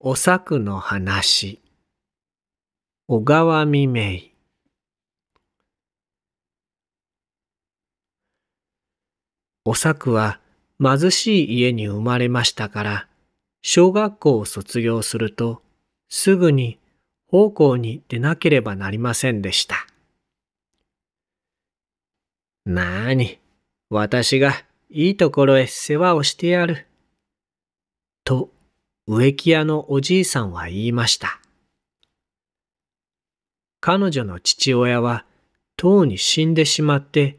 お作の話小川未明お作は貧しい家に生まれましたから小学校を卒業するとすぐに奉公に出なければなりませんでした。なーに、私がいいところへ世話をしてやる。と植木屋のおじいさんは言いました。彼女の父親はとうに死んでしまって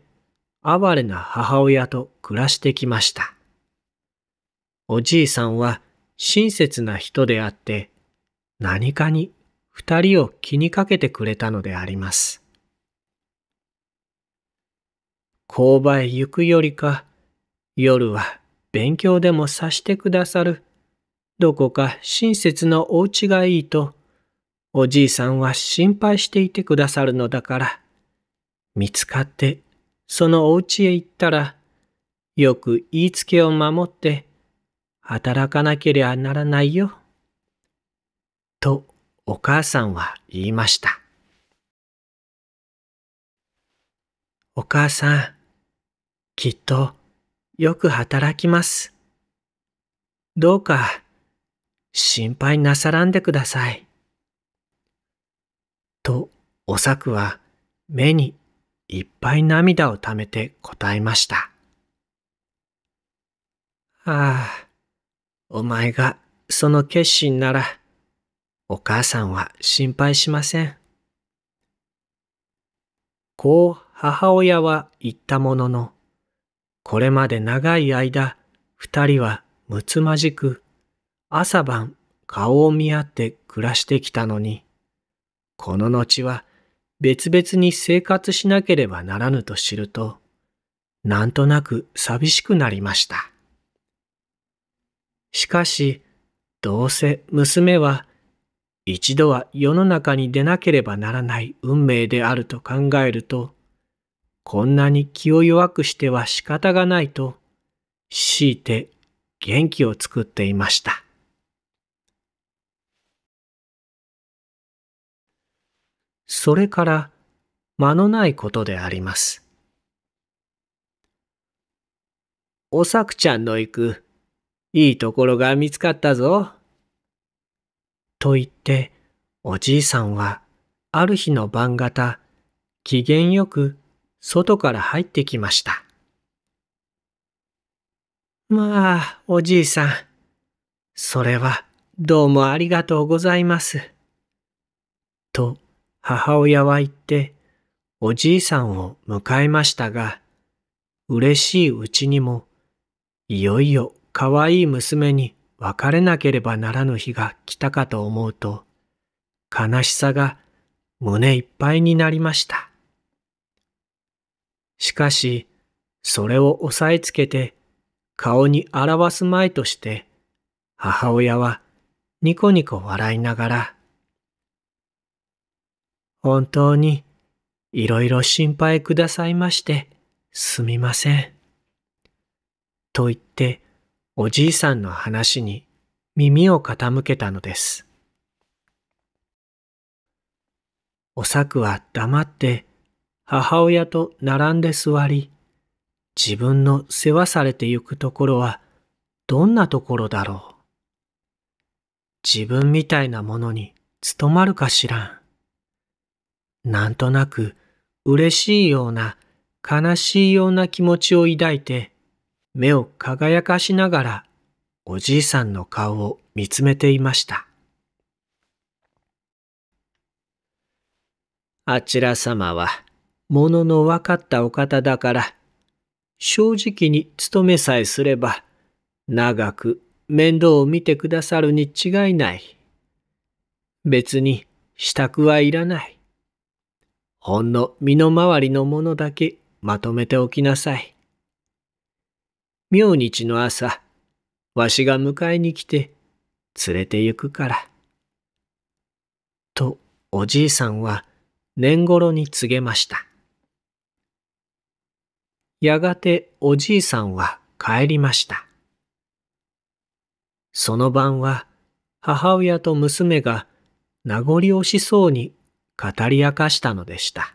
哀れな母親と暮らしてきました。おじいさんは親切な人であって何かに二人を気にかけてくれたのであります。工場へ行くよりか夜は勉強でもさしてくださるどこか親切のお家がいいと、おじいさんは心配していてくださるのだから、見つかってそのお家へ行ったら、よく言いつけを守って、働かなけりゃならないよ。とお母さんは言いました。お母さん、きっとよく働きます。どうか心配なさらんでください。と、おさくは目にいっぱい涙をためて答えました。ああ、お前がその決心なら、お母さんは心配しません。こう母親は言ったものの、これまで長い間、二人はむつまじく朝晩顔を見合って暮らしてきたのに、この後は別々に生活しなければならぬと知ると、なんとなく寂しくなりました。しかし、どうせ娘は一度は世の中に出なければならない運命であると考えると、こんなに気を弱くしては仕方がないと、強いて元気を作っていました。それから間のないことであります。おさくちゃんの行くいいところが見つかったぞ。と言っておじいさんはある日の晩方機嫌よく外から入ってきました。まあおじいさんそれはどうもありがとうございます。と母親は行って、おじいさんを迎えましたが、嬉しいうちにも、いよいよ可愛い娘に別れなければならぬ日が来たかと思うと、悲しさが胸いっぱいになりました。しかし、それを押さえつけて、顔に表すまいとして、母親はニコニコ笑いながら、本当にいろいろ心配くださいましてすみません。と言っておじいさんの話に耳を傾けたのです。おさくは黙って母親と並んで座り、自分の世話されてゆくところはどんなところだろう。自分みたいなものに務まるかしらん。なんとなく嬉しいような悲しいような気持ちを抱いて目を輝かしながらおじいさんの顔を見つめていました。あちら様はものの分かったお方だから正直に勤めさえすれば長く面倒を見てくださるに違いない。別に支度はいらない。ほんの身の回りのものだけまとめておきなさい。明日の朝、わしが迎えに来て連れて行くから。とおじいさんは年頃に告げました。やがておじいさんは帰りました。その晩は母親と娘が名残惜しそうに語り明かしたのでした。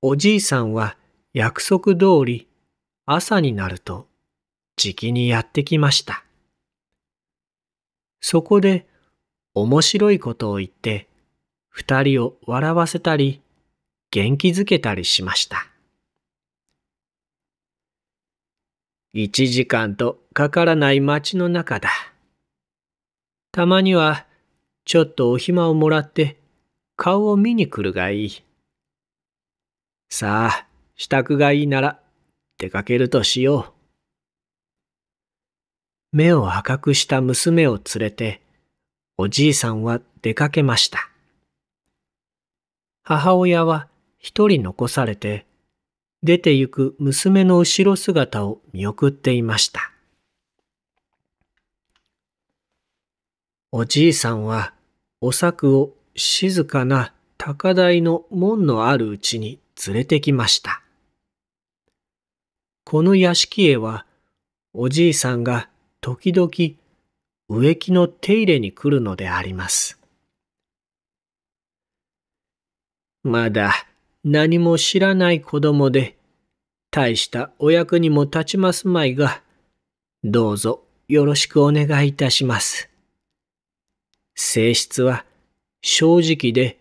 おじいさんは約束通り朝になるとじきにやってきました。そこで面白いことを言って二人を笑わせたり元気づけたりしました。一時間とかからない街の中だ。たまには、ちょっとお暇をもらって、顔を見に来るがいい。さあ、支度がいいなら、出かけるとしよう。目を赤くした娘を連れて、おじいさんは出かけました。母親は一人残されて、出て行く娘の後ろ姿を見送っていました。おじいさんは、お作を静かな高台の門のあるうちに連れてきました。この屋敷へは、おじいさんが時々植木の手入れに来るのであります。まだ何も知らない子供で、大したお役にも立ちますまいが、どうぞよろしくお願いいたします。性質は正直で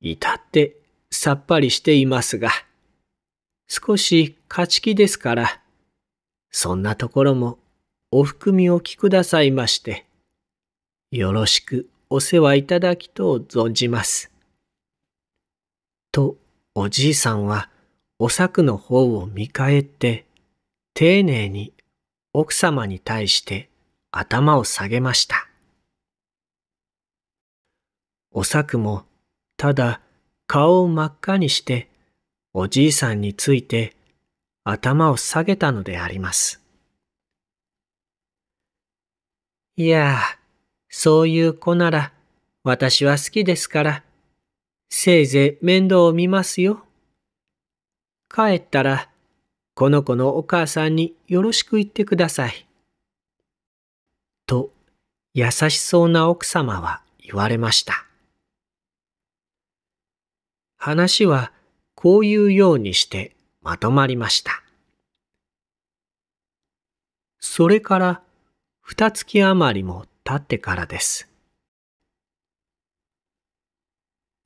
至ってさっぱりしていますが、少し勝ち気ですから、そんなところもお含みおきくださいまして、よろしくお世話いただきと存じます。と、おじいさんは、お作の方を見返って、丁寧に奥様に対して頭を下げました。おさくもただ顔を真っ赤にしておじいさんについて頭を下げたのであります。いやそういう子なら私は好きですから、せいぜい面倒を見ますよ。帰ったら、この子のお母さんによろしく言ってください。と、優しそうな奥様は言われました。話はこういうようにしてまとまりました。それから二月余りも経ってからです。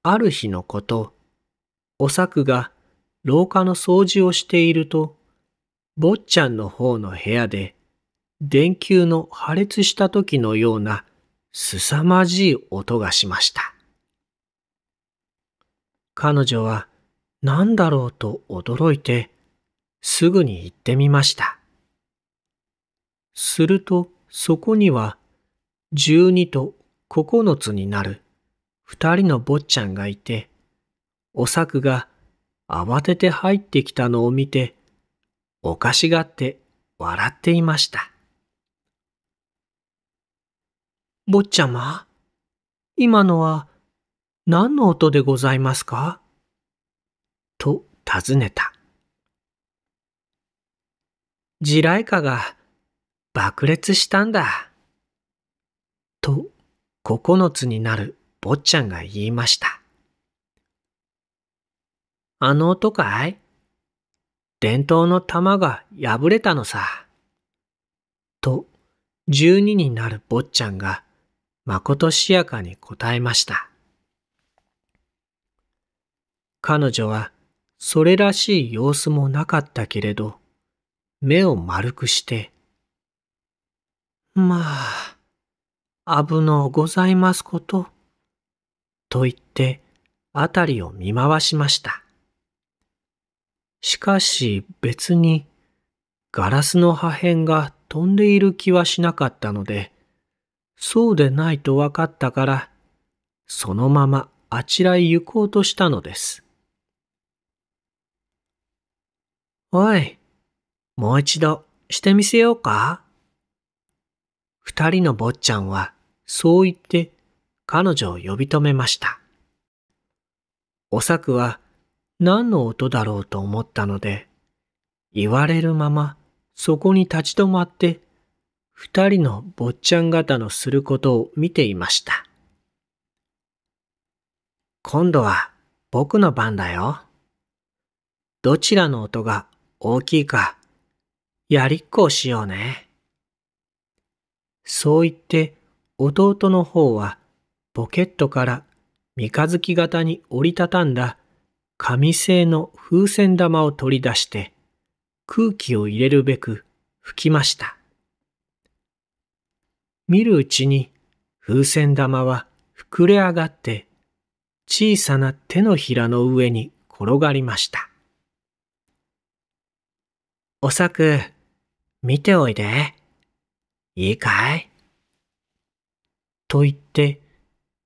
ある日のこと、おさくが廊下の掃除をしていると、坊ちゃんの方の部屋で、電球の破裂した時のようなすさまじい音がしました。彼女は何だろうと驚いてすぐに行ってみました。するとそこには十二と9つになる二人の坊ちゃんがいて、お作が慌てて入ってきたのを見て、おかしがって笑っていました。坊ちゃま、今のは何の音でございますかと尋ねた。地雷火が爆裂したんだ。と9つになる坊ちゃんが言いました。あの音かい伝統の玉が破れたのさ。と12になる坊ちゃんがまことしやかに答えました。彼女はそれらしい様子もなかったけれど、目を丸くして、まあ、危のうございますこと、と言ってあたりを見回しました。しかし別にガラスの破片が飛んでいる気はしなかったので、そうでないと分かったから、そのままあちらへ行こうとしたのです。おい、もう一度してみせようか二人の坊ちゃんはそう言って彼女を呼び止めました。おさくは何の音だろうと思ったので、言われるままそこに立ち止まって二人の坊ちゃん方のすることを見ていました。今度は僕の番だよ。どちらの音が大きいか、やりっこをしようね。そう言って弟の方はポケットから三日月型に折りたたんだ紙製の風船玉を取り出して空気を入れるべく吹きました。見るうちに風船玉は膨れ上がって小さな手のひらの上に転がりました。お作、見ておいで。いいかいと言って、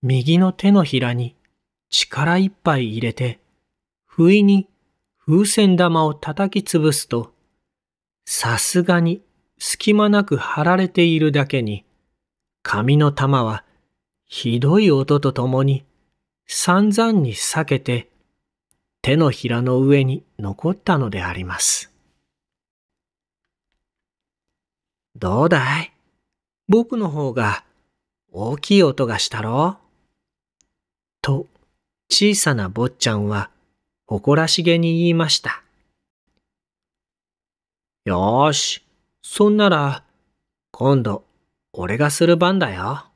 右の手のひらに力いっぱい入れて、不意に風船玉を叩き潰すと、さすがに隙間なく貼られているだけに、紙の玉はひどい音とともに散々に裂けて、手のひらの上に残ったのであります。どうだい僕の方が大きい音がしたろと小さな坊ちゃんは誇らしげに言いました。よーし、そんなら今度俺がする番だよ。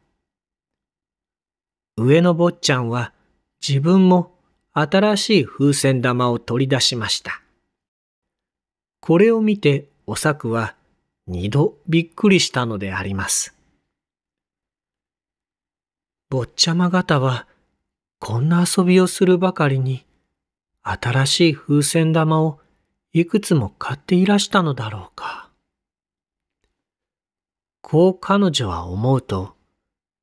上の坊ちゃんは自分も新しい風船玉を取り出しました。これを見ておさくは二度びっくりしたのであります。坊ちゃま方はこんな遊びをするばかりに新しい風船玉をいくつも買っていらしたのだろうか。こう彼女は思うと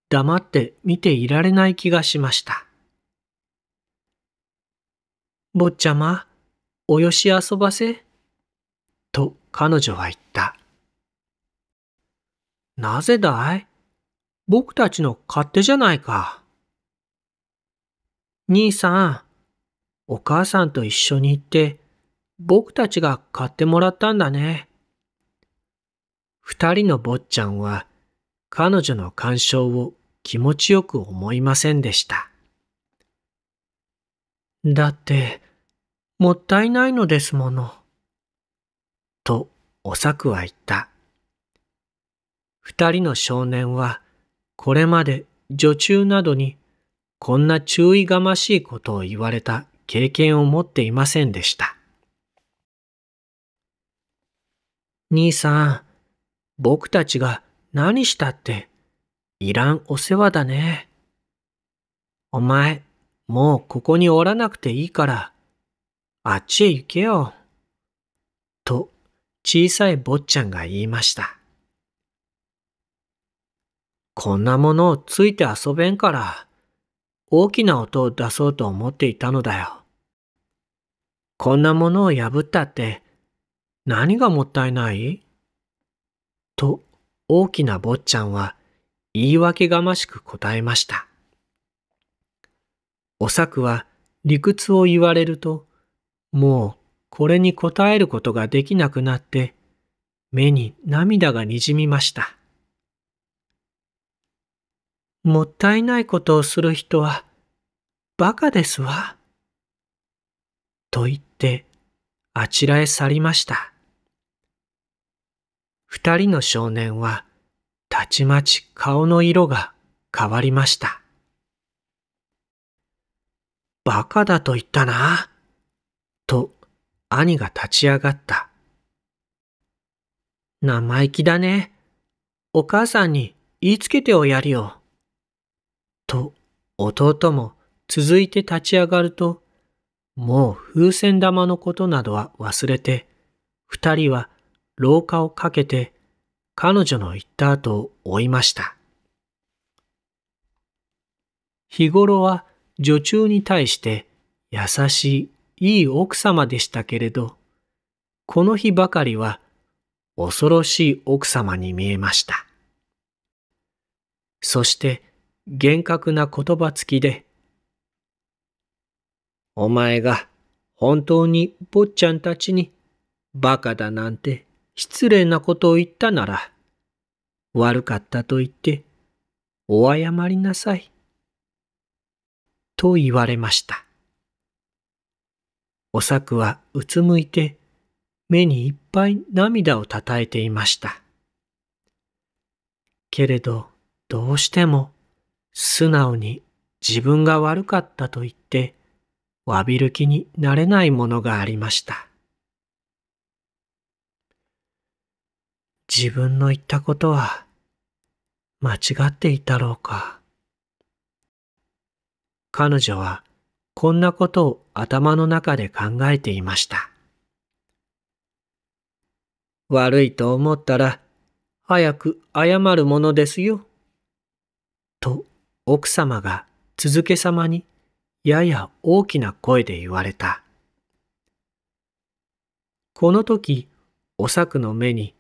黙って見ていられない気がしました。坊ちゃま、およし遊ばせ。と彼女は言った。なぜだい僕たちの勝手じゃないか。兄さん、お母さんと一緒に行って、僕たちが買ってもらったんだね。二人の坊ちゃんは、彼女の干渉を気持ちよく思いませんでした。だって、もったいないのですもの。と、おさくは言った。二人の少年は、これまで女中などにこんな注意がましいことを言われた経験を持っていませんでした。兄さん、僕たちが何したっていらんお世話だね。お前、もうここにおらなくていいから、あっちへ行けよ。と、小さい坊ちゃんが言いました。こんなものをついて遊べんから、大きな音を出そうと思っていたのだよ。こんなものを破ったって、何がもったいないと、大きな坊ちゃんは、言い訳がましく答えました。おさくは理屈を言われると、もうこれに答えることができなくなって、目に涙がにじみました。もったいないことをする人は、バカですわ。と言って、あちらへ去りました。二人の少年は、たちまち顔の色が変わりました。バカだと言ったな。と、兄が立ち上がった。生意気だね。お母さんに言いつけておやりよ。と弟も続いて立ち上がると、もう風船玉のことなどは忘れて、二人は廊下をかけて彼女の言った後を追いました。日頃は女中に対して優しいいい奥様でしたけれど、この日ばかりは恐ろしい奥様に見えました。そして厳格な言葉付きで、お前が本当に坊ちゃんたちにバカだなんて失礼なことを言ったなら、悪かったと言ってお謝りなさい。と言われました。おさくはうつむいて目にいっぱい涙をたたえていました。けれどどうしても素直に自分が悪かったと言って詫びる気になれないものがありました。自分の言ったことは間違っていたろうか。彼女はこんなことを頭の中で考えていました。悪いと思ったら早く謝るものですよ。と奥様が続けさまにやや大きな声で言われた。この時、おさくの目に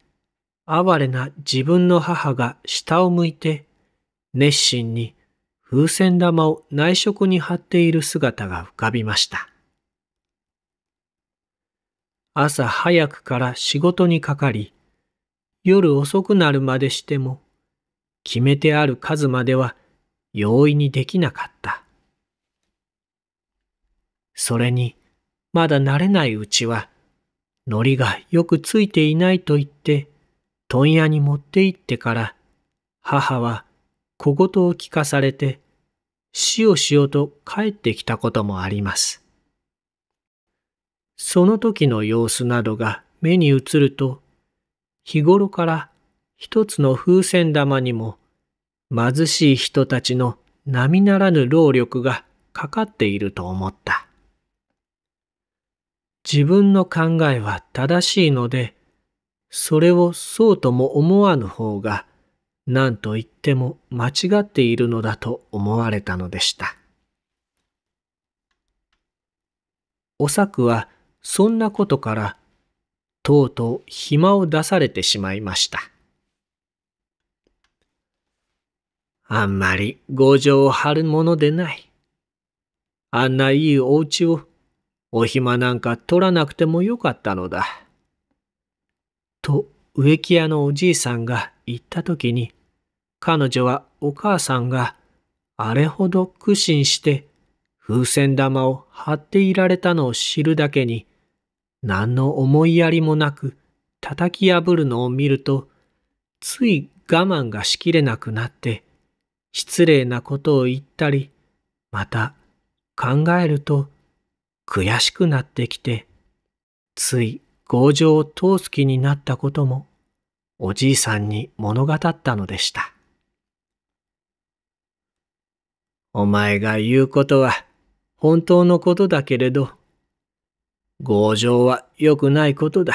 哀れな自分の母が下を向いて熱心に風船玉を内職に貼っている姿が浮かびました。朝早くから仕事にかかり、夜遅くなるまでしても、決めてある数までは容易にできなかった。それに、まだ慣れないうちは、糊がよくついていないと言って、問屋に持って行ってから、母は小言を聞かされて、しおしおと帰ってきたこともあります。その時の様子などが目に映ると、日頃から一つの風船玉にも貧しい人たちの並ならぬ労力がかかっていると思った。自分の考えは正しいので、それをそうとも思わぬ方が、何と言っても間違っているのだと思われたのでした。お作はそんなことから、とうとう暇を出されてしまいました。あんまり五条を張るものでない。あんないいお家をお暇なんか取らなくてもよかったのだ。と植木屋のおじいさんが言った時に彼女はお母さんがあれほど苦心して風船玉を張っていられたのを知るだけに何の思いやりもなく叩き破るのを見るとつい我慢がしきれなくなって失礼なことを言ったり、また考えると悔しくなってきて、つい強情を通す気になったことも、おじいさんに物語ったのでした。お前が言うことは本当のことだけれど、強情は良くないことだ。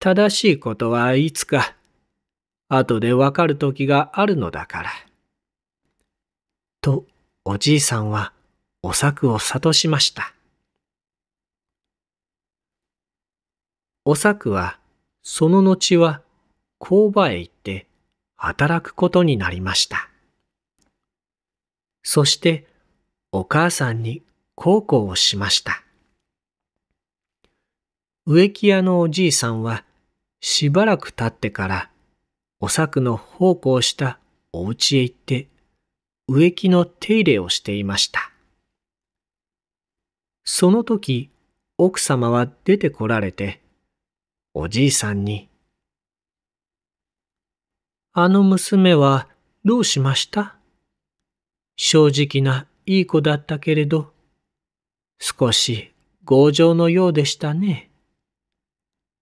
正しいことはいつか後でわかる時があるのだから。と、おじいさんは、おくを諭しました。おくは、その後は、工場へ行って、働くことになりました。そして、お母さんに孝行をしました。植木屋のおじいさんは、しばらく経ってから、お作の奉公したお家へ行って植木の手入れをしていました。その時、奥様は出てこられて、おじいさんに、あの娘はどうしました正直ないい子だったけれど、少し強情のようでしたね。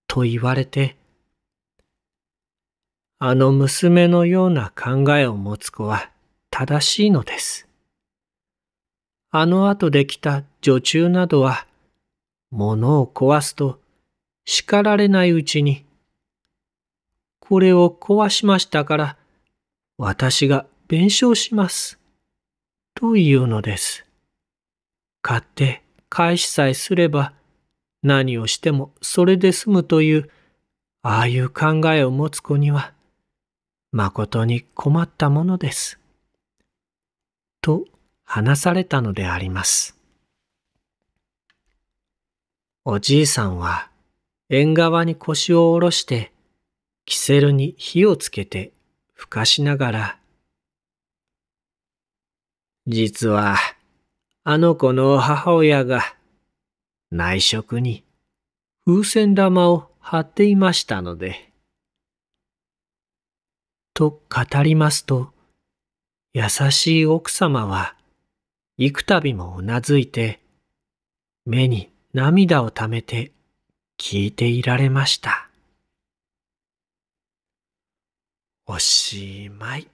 と言われて、あの娘のような考えを持つ子は正しいのです。あの後できた女中などは、物を壊すと叱られないうちに、これを壊しましたから、私が弁償します。というのです。買って返しさえすれば、何をしてもそれで済むという、ああいう考えを持つ子には、誠に困ったものです。と話されたのであります。おじいさんは縁側に腰を下ろして、キセルに火をつけてふかしながら、実は、あの子の母親が内職に風船玉を貼っていましたので、と語りますと、優しい奥様は、幾度もうなずいて、目に涙をためて聞いていられました。おしまい。